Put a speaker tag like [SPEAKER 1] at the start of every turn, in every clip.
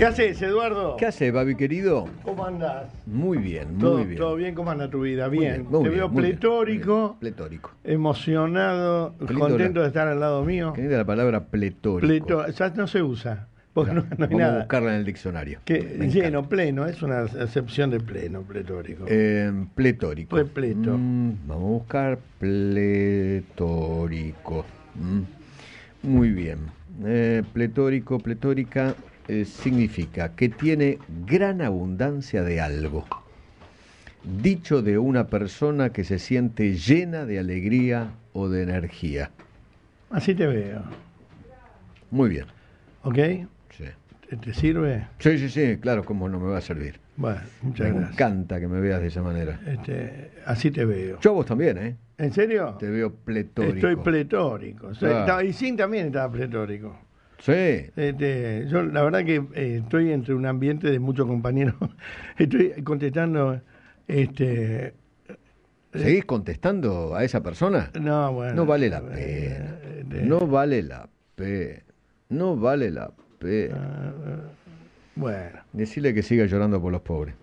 [SPEAKER 1] ¿Qué haces, Eduardo?
[SPEAKER 2] ¿Qué haces, Babi querido?
[SPEAKER 1] ¿Cómo andás?
[SPEAKER 2] Muy bien, muy bien.
[SPEAKER 1] ¿Todo bien? ¿Cómo anda tu vida? Bien. Te veo pletórico. pletórico.
[SPEAKER 2] Emocionado, contento de
[SPEAKER 1] estar al lado mío.
[SPEAKER 2] ¿Qué es la palabra pletórico?
[SPEAKER 1] O sea, no se usa.
[SPEAKER 2] Porque no, hay nada. Vamos a buscarla en el diccionario.
[SPEAKER 1] Que, lleno, pleno, es una excepción de pleno, pletórico.
[SPEAKER 2] Eh, pletórico. Repleto. Mm, vamos a buscar pletórico. Mm. Muy bien. Eh, pletórico, pletórica. Eh, significa que tiene gran abundancia de algo. Dicho de una persona que se siente llena de alegría o de energía.
[SPEAKER 1] Así te veo.
[SPEAKER 2] Muy bien. ¿Ok? Sí. ¿Te, sirve? Sí, sí, sí, claro, cómo no me va a servir. Bueno, muchas gracias. Me encanta que me veas de esa manera. Este, así te veo. Yo vos también, ¿eh? ¿En serio? Te veo pletórico. Estoy
[SPEAKER 1] pletórico. y Sin también estaba pletórico. Sí. Este, yo la verdad que eh, estoy entre un ambiente de muchos compañeros. estoy contestando. Este,
[SPEAKER 2] ¿Seguís contestando a esa persona?
[SPEAKER 1] No, bueno. No vale la
[SPEAKER 2] eh, pena. Este, no vale la pena. No vale la pena. Ah, eh, bueno. Decirle que siga llorando por los pobres.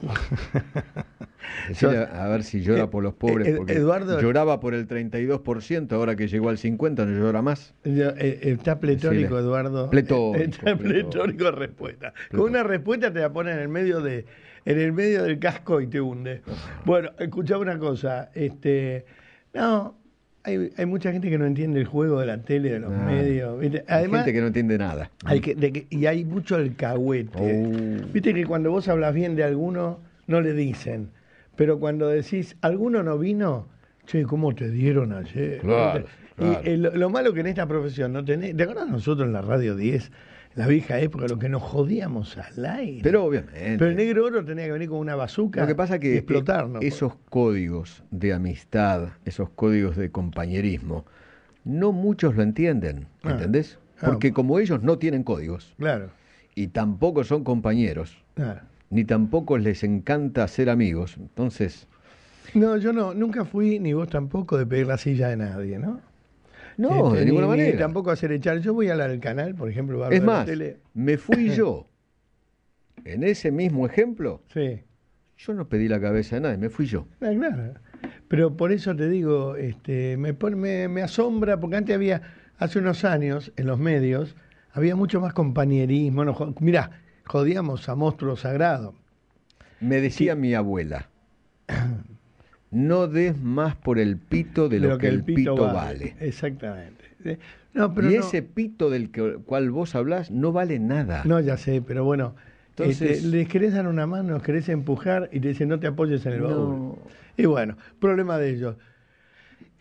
[SPEAKER 2] a ver si llora eh, por los pobres. Eh, porque Eduardo, lloraba por el 32%, ahora que llegó al 50% no llora más.
[SPEAKER 1] Eh, está pletórico, Eduardo. Pletórico. Está pletórico,
[SPEAKER 2] respuesta.
[SPEAKER 1] Con una respuesta te la pone en el medio de en el medio del casco y te hunde. Bueno, escucha una cosa. Este, no, hay, mucha gente que no entiende el juego de la tele, de los medios. hay gente que no entiende nada. Hay y hay mucho alcahuete. Oh. Viste que cuando vos hablas bien de alguno, no le dicen. Pero cuando decís, alguno no vino, che, ¿cómo te dieron ayer? Claro, Y eh, lo, lo, malo que en esta profesión no tenés. ¿Te acuerdas nosotros en la Radio 10? la vieja época, lo que nos jodíamos al aire.
[SPEAKER 2] Pero obviamente. Pero el negro oro tenía que venir con una bazuca lo que pasa que explotarnos. E-, pues. Esos códigos de amistad, esos códigos de compañerismo, no muchos lo entienden, ah, ¿entendés? Ah, Porque como ellos no tienen códigos. Claro. Y tampoco son compañeros. Claro. Ni tampoco les encanta ser amigos. Entonces.
[SPEAKER 1] No, yo no, nunca fui, ni vos tampoco, de pedir la silla de nadie, ¿no? No, de ninguna manera. tampoco hacer echar. Yo voy a hablar del canal, por ejemplo. A es más,
[SPEAKER 2] me fui yo. En ese mismo ejemplo, sí. yo no pedí la cabeza de nadie, me fui yo. Ah,
[SPEAKER 1] claro. Pero por eso te digo, este, me, asombra, porque antes había, hace unos años, en los medios, había mucho más compañerismo. Mira, mirá, jodíamos a Monstruo Sagrado
[SPEAKER 2] Me decía mi abuela, no des más por el pito de lo, que, el pito, vale. Exactamente. y ese pito del cual vos hablas? no vale nada. No, ya sé,
[SPEAKER 1] pero bueno, este, entonces les querés dar una mano, les querés empujar y te dicen no te apoyes en el baúl. Y bueno, problema de ellos.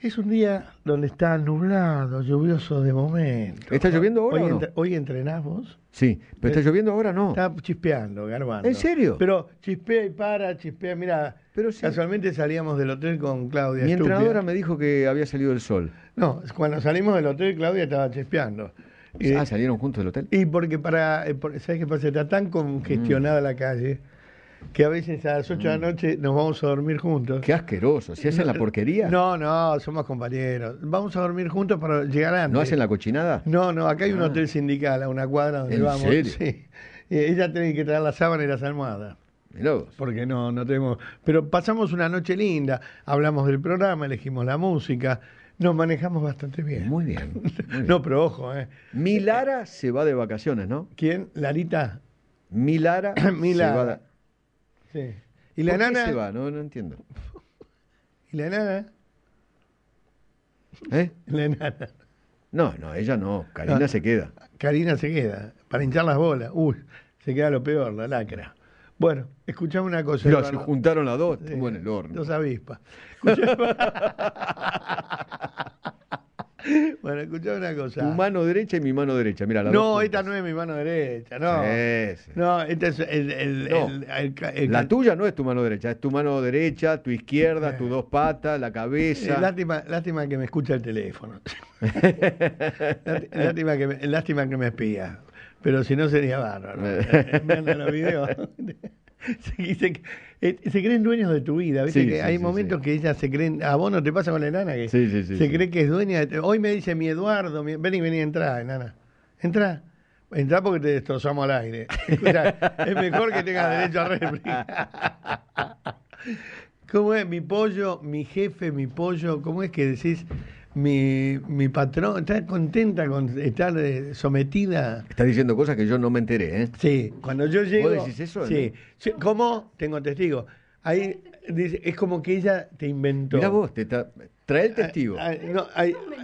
[SPEAKER 1] Es un día donde está nublado,
[SPEAKER 2] lluvioso de momento. ¿Está lloviendo ahora? Hoy, o
[SPEAKER 1] hoy entrenás vos.
[SPEAKER 2] Sí, pero está eh, lloviendo ahora no.
[SPEAKER 1] Está chispeando, garbando. ¿En serio? Pero chispea y para, chispea. Mira, pero casualmente salíamos del hotel con Claudia. Mi entrenadora
[SPEAKER 2] me dijo que había salido el sol. No, cuando salimos
[SPEAKER 1] del hotel, Claudia estaba chispeando. ah, eh, salieron juntos del hotel. Y porque para. Eh, ¿Sabes qué pasa? Está tan congestionada mm. la calle que a veces a las 8 de la mm. noche nos vamos a dormir juntos. Qué asqueroso, si hacen la porquería. No, no, somos compañeros. Vamos a dormir juntos para llegar antes. ¿No hacen la cochinada? No, no, acá hay un ah. hotel sindical a una cuadra donde ¿En vamos. Serio? Sí. ella tiene que traer la sábana y las almohadas. Mirá Porque no, no tenemos. Pero pasamos una noche linda, hablamos del programa, elegimos la música, nos manejamos bastante bien. Muy
[SPEAKER 2] bien. no, pero ojo, ¿eh? Milara se va de vacaciones, ¿no? ¿Quién? ¿Larita? Milara. Milara. Se va Sí. Y la nana. va? No, no entiendo. ¿Y la nana? ¿Eh? La nana. No, no, ella no. Karina se queda.
[SPEAKER 1] Karina se queda. Para hinchar las bolas. Uy, se queda lo peor, la lacra. Bueno, escuchamos una cosa. Pero se juntaron
[SPEAKER 2] las dos. estuvo bueno, el horno. Dos avispas.
[SPEAKER 1] Bueno, escucha una cosa. Tu
[SPEAKER 2] mano derecha y mi mano derecha, mira No,
[SPEAKER 1] esta no es mi mano derecha, no.
[SPEAKER 2] esta es el, La tuya no es tu mano derecha, es tu mano derecha, tu izquierda, tus eh. dos patas, la cabeza. Eh,
[SPEAKER 1] lástima, lástima que me escucha el teléfono. lástima, que me, espía. Pero si no sería bárbaro. Eh. Me los videos. Eh, se, creen dueños de tu vida. hay momentos que ellas se creen. A vos no te pasa con la enana que se cree que es dueña. hoy me dice mi Eduardo, mi, vení, vení, entrá, enana. Entrá. entra porque te destrozamos al aire. es mejor que tengas derecho a réplica. ¿Cómo es? Mi pollo, mi jefe, mi pollo. ¿Cómo es que decís? mi, mi patrón está contenta con estar eh, sometida.
[SPEAKER 2] Está diciendo cosas que yo no me enteré, ¿eh? Sí,
[SPEAKER 1] cuando yo llego. ¿Vos decís eso? Sí. ¿Cómo? Tengo testigo. Ahí dice, es como que ella te inventó. Mira vos, trae el ah, testigo. Ah,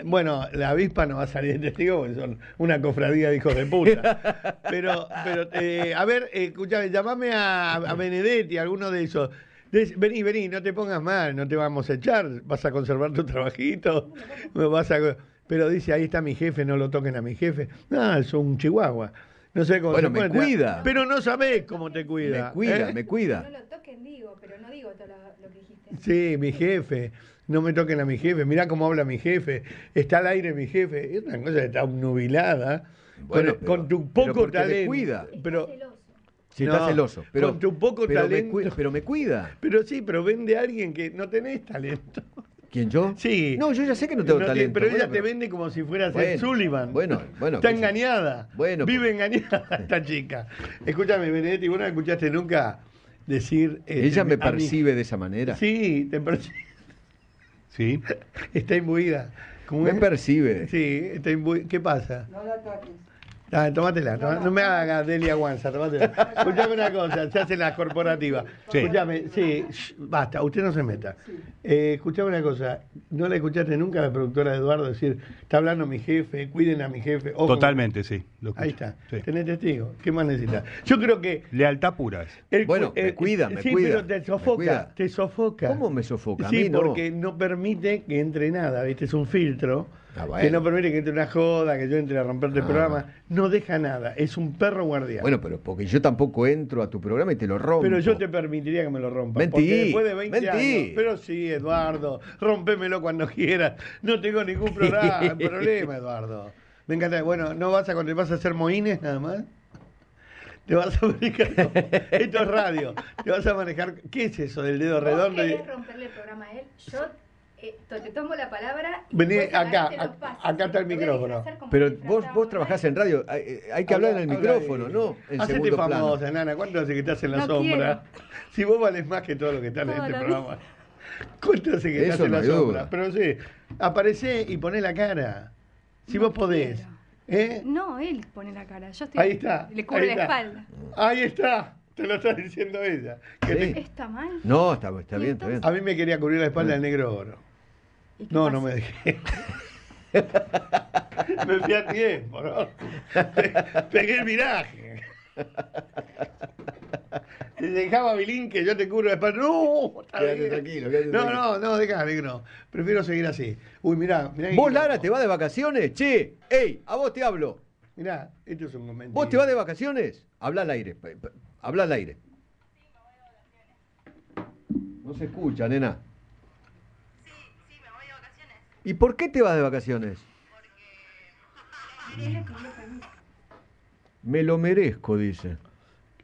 [SPEAKER 1] bueno, la avispa no va a salir de testigo porque son una cofradía de hijos de puta. Pero, pero eh, a ver, escúchame, llamame a, Benedetti, alguno de esos. Vení, vení, no te pongas mal, no te vamos a echar, vas a conservar tu trabajito, Pero dice, ahí está mi jefe, no lo toquen a mi jefe. No, es un chihuahua. No sé cómo bueno, me cuida. Pero no sabés cómo te cuida. Me cuida, ¿eh? me cuida. No lo toquen, digo, pero no digo todo lo, que dijiste. Sí, mi jefe. No me toquen a mi jefe. Mirá cómo habla mi jefe. Está al aire mi jefe. Es una cosa que está obnubilada. Bueno, con, tu poco talento. cuida. Pero
[SPEAKER 2] si celoso. Pero, poco pero Me pero me cuida. Pero
[SPEAKER 1] sí, pero vende a alguien que no tenés talento.
[SPEAKER 2] ¿Quién yo? Sí. No, yo ya sé que no tengo talento. Pero ella te vende
[SPEAKER 1] como si fueras el Sullivan.
[SPEAKER 2] Bueno, bueno. Está
[SPEAKER 1] engañada. Bueno. Vive pues. engañada esta chica. Escúchame, Benedetti, vos no escuchaste nunca decir. Este, ella me percibe
[SPEAKER 2] de esa manera.
[SPEAKER 1] Sí, te percibe. Sí. está imbuida. cómo me percibe. Sí, está imbuida. ¿Qué pasa?
[SPEAKER 2] No la ataques
[SPEAKER 1] tomatela, tómatela, no me hagas Delia Guanza, tómatela. Escuchame una cosa, se hace la corporativa. Sí. sí, basta, usted no se meta. Eh, escuchame una cosa, no la escuchaste nunca a la productora de Eduardo decir, está hablando mi jefe, cuiden a mi jefe. Totalmente, sí. Ahí está, tenés testigo, ¿qué más necesitas? Yo creo que... Lealtad pura. bueno, me eh, cuida, sí, pero te sofoca, te sofoca. ¿Cómo
[SPEAKER 2] me sofoca? Sí, a mí no. porque
[SPEAKER 1] no permite que entre nada, ¿viste? Es un filtro Ah, que no permite que entre una joda, que yo entre a romperte el ah. programa. No deja nada. Es un perro guardián. Bueno, pero
[SPEAKER 2] porque yo tampoco entro a tu programa y te lo rompo. Pero yo te permitiría que me lo rompa Porque después de 20 años.
[SPEAKER 1] Pero sí, Eduardo. Rompémelo cuando quieras. No tengo ningún problema, Eduardo. Me encanta. Bueno, ¿no vas a, vas a hacer moines nada más? te vas a manejar esto es radio, te vas a manejar, ¿qué es eso del dedo ¿Vos redondo? ¿Querés romperle el programa a él? Yo te tomo la palabra. Vení, acá, acá, está el micrófono. Pero
[SPEAKER 2] vos, vos trabajás en radio, hay, que hablar en el micrófono, ¿no? En Hacete famosa,
[SPEAKER 1] nana, ¿cuánto hace que estás en la sombra? Si vos vales más que todo lo que están en este programa. ¿Cuánto hace que estás en la sombra? Pero sí, aparece y poné la cara. Si vos podés. ¿eh? No, él pone la cara. Yo estoy, ahí está. Le cubre la espalda. Ahí está. Te lo está diciendo ella. ¿Está mal? No,
[SPEAKER 2] está, está bien, está bien. A mí
[SPEAKER 1] me quería cubrir la espalda el negro oro no, no me dejé. me fui a tiempo, Pegué el viraje. Te dejaba Bilín que yo te cubro después No, quédate tranquilo,
[SPEAKER 2] no, tranquilo. no, no, déjame que no. Prefiero seguir así. Uy, mirá, mirá. ¿Vos, Lara, te vas de vacaciones? Che, ey, a vos te hablo.
[SPEAKER 1] Mirá, esto es un momento. ¿Vos te
[SPEAKER 2] vas de vacaciones? Habla al aire, habla al aire. No se escucha, nena. ¿Y por qué te vas de vacaciones? Me lo merezco, dice.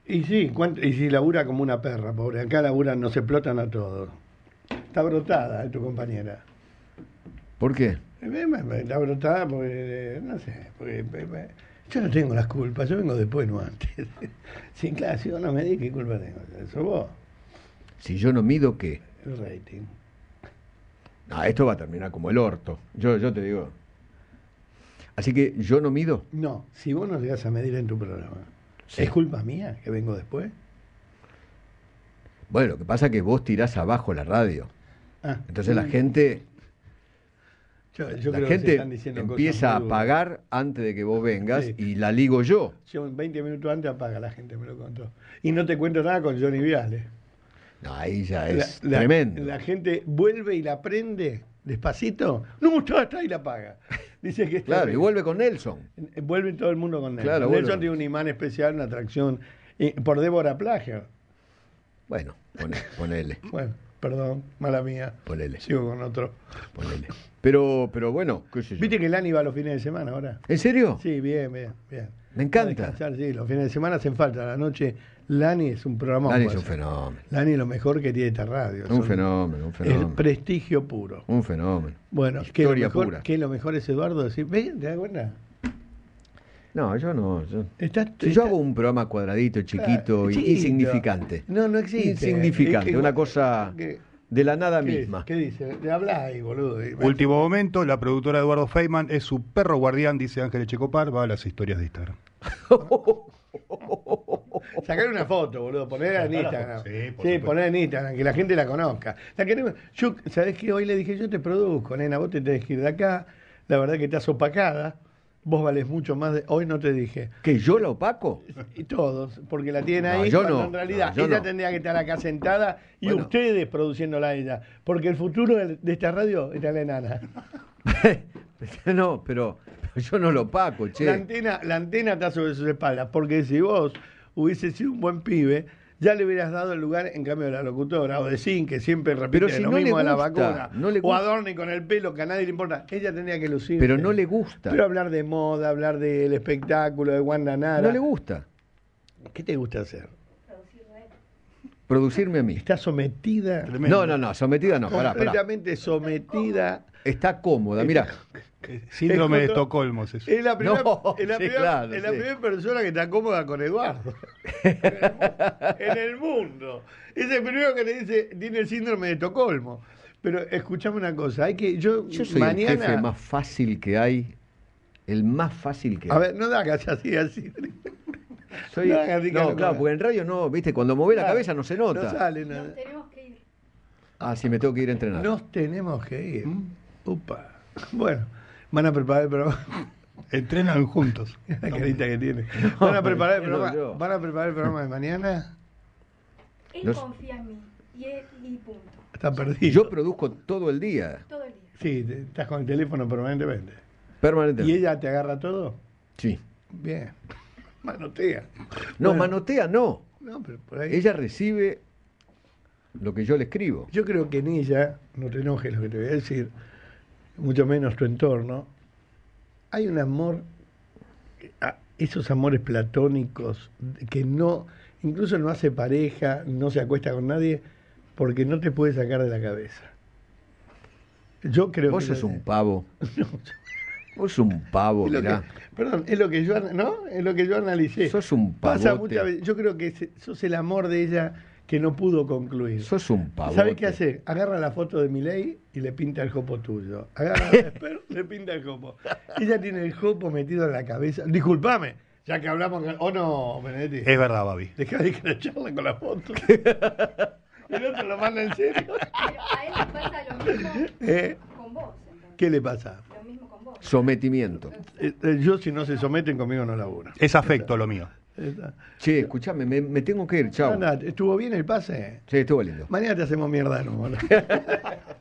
[SPEAKER 1] Y sí, y si labura como una perra, pobre. Acá laburan, se explotan a todos. Está brotada eh, tu compañera. ¿Por qué? Eh, está brotada porque, eh, no sé, yo no tengo las culpas, yo vengo después, no antes. Sin clase, yo no me di qué culpa tengo, eso vos.
[SPEAKER 2] Si yo no mido, ¿qué? El rating. Ah, esto va a terminar como el orto. Yo, yo te digo. Así que yo no mido.
[SPEAKER 1] No, si vos no llegas a medir en tu programa, ¿es culpa mía que vengo después?
[SPEAKER 2] Bueno, lo que pasa es que vos tirás abajo la radio. Ah, Entonces la mm. gente.
[SPEAKER 1] la gente empieza a apagar
[SPEAKER 2] antes de que vos vengas y la ligo yo.
[SPEAKER 1] Yo 20 minutos antes apaga la gente, me lo contó. Y no te cuento nada con Johnny Viales. Ahí ya es la, tremendo. La, gente vuelve y la prende despacito. No, mucho está y la paga. Dice que Claro, y vuelve con Nelson. Vuelve todo el mundo con Nelson. Nelson tiene un imán especial, una atracción por Débora Plager.
[SPEAKER 2] Bueno, ponele.
[SPEAKER 1] bueno, perdón, mala mía.
[SPEAKER 2] Ponele. Sigo con otro. Ponele. Pero, pero bueno, qué Viste que Lani va los
[SPEAKER 1] fines de semana ahora. ¿En serio? Sí, bien, bien, bien. Me encanta. los fines de semana hacen falta. La noche Lani es un programa. Lani es un fenómeno. Lani es lo mejor que tiene esta radio. Un
[SPEAKER 2] fenómeno, un fenómeno. El
[SPEAKER 1] prestigio puro.
[SPEAKER 2] Un fenómeno. Bueno, Historia que lo mejor, pura. Que
[SPEAKER 1] lo mejor es Eduardo decir, ¿Te da cuenta?
[SPEAKER 2] No, yo no. Yo, yo hago un programa cuadradito, chiquito, y insignificante. No, no existe. Insignificante, una cosa de la nada misma. ¿Qué
[SPEAKER 1] dice? Le ahí, boludo. Último
[SPEAKER 2] momento, la productora Eduardo Feynman es su
[SPEAKER 1] perro guardián, dice Ángel Checopar, va a las historias de Instagram. Sacar una foto, boludo, poner en Instagram. Sí, sí poner en Instagram, que la gente la conozca. sabes Yo, ¿sabés qué? Hoy le dije, yo te produzco, nena, vos te tenés que ir de acá. La verdad que estás opacada. Vos valés mucho más de... Hoy no te dije. ¿Que yo la opaco? Y todos, porque la tienen ahí. Yo no. En realidad, ella tendría que estar acá sentada y ustedes produciéndola la ella. Porque el futuro de esta radio está la enana.
[SPEAKER 2] no, pero yo no lo opaco, che.
[SPEAKER 1] La la antena está sobre sus espaldas. Porque si vos hubiese sido un buen pibe, ya le hubieras dado el lugar en cambio de la locutora o de Sin, que siempre repite lo mismo de la vacuna. o adorne con el pelo, que a nadie le importa. Ella tenía que lucir. Pero no le gusta. Pero hablar de moda, hablar del espectáculo, de Wanda Nara. No le gusta. ¿Qué te
[SPEAKER 2] gusta hacer? Producirme a mí. Está sometida. No, no, no, sometida no. Completamente pará, sometida Está cómoda, mira. Síndrome de Estocolmo, es Es la primera, es la es la
[SPEAKER 1] persona que está cómoda con Eduardo. en el mundo. Es el primero que le dice, tiene el síndrome de Estocolmo. Pero escuchame una cosa, hay que. Yo, soy el jefe
[SPEAKER 2] más fácil que hay. El más fácil que hay. A ver, no
[SPEAKER 1] da así, así.
[SPEAKER 2] Soy, no, claro, porque en radio no, viste, cuando mueve la cabeza no se nota. No
[SPEAKER 1] sale nada. Nos tenemos que ir.
[SPEAKER 2] Ah, sí, me tengo que ir a entrenar. Nos
[SPEAKER 1] tenemos que ir. ¿Mm?
[SPEAKER 2] Upa. Bueno, van a preparar el programa.
[SPEAKER 1] Entrenan juntos. La carita que tiene. Van a preparar
[SPEAKER 2] el
[SPEAKER 1] programa, de mañana.
[SPEAKER 2] Él confía en mí y, y punto.
[SPEAKER 1] Está perdido.
[SPEAKER 2] Yo produzco todo el día, Todo
[SPEAKER 1] el día. Sí, estás con el teléfono permanentemente.
[SPEAKER 2] ¿Y ella te agarra todo? Sí. Bien. Manotea. No, manotea no. Ella recibe lo que yo le escribo. Yo creo que en
[SPEAKER 1] ella, no te enojes lo que te voy a decir, mucho menos tu entorno, hay un amor, esos amores platónicos que no, incluso no hace pareja, no se acuesta con nadie, porque no te puede sacar de la cabeza.
[SPEAKER 2] Yo creo Vos sos un pavo. Vos sos un pavo,
[SPEAKER 1] perdón, es lo que yo, ¿no? Es lo que yo analicé. Sos un pavo. muchas veces. Yo creo que sos el amor de ella que no pudo concluir. Eso es un pavo. ¿Sabes qué hace? Agarra la foto de Milei y le pinta el jopo tuyo. Agarra el y le pinta el jopo. Ella tiene el jopo metido en la cabeza. Disculpame, ya que hablamos. ¿O oh, no, Benedetti? Es verdad, Babi. Dejá de que charla con la foto. el otro lo manda en serio. a él
[SPEAKER 2] le pasa lo mismo ¿Eh? con vos. ¿Qué le pasa? Lo mismo con vos. Sometimiento.
[SPEAKER 1] Eh, eh, yo, si no se someten conmigo, no laburo.
[SPEAKER 2] Es afecto lo mío. Che, escúchame, me, tengo que ir, chao.
[SPEAKER 1] ¿estuvo bien el pase? Sí, estuvo lindo. Mañana te hacemos mierda, no,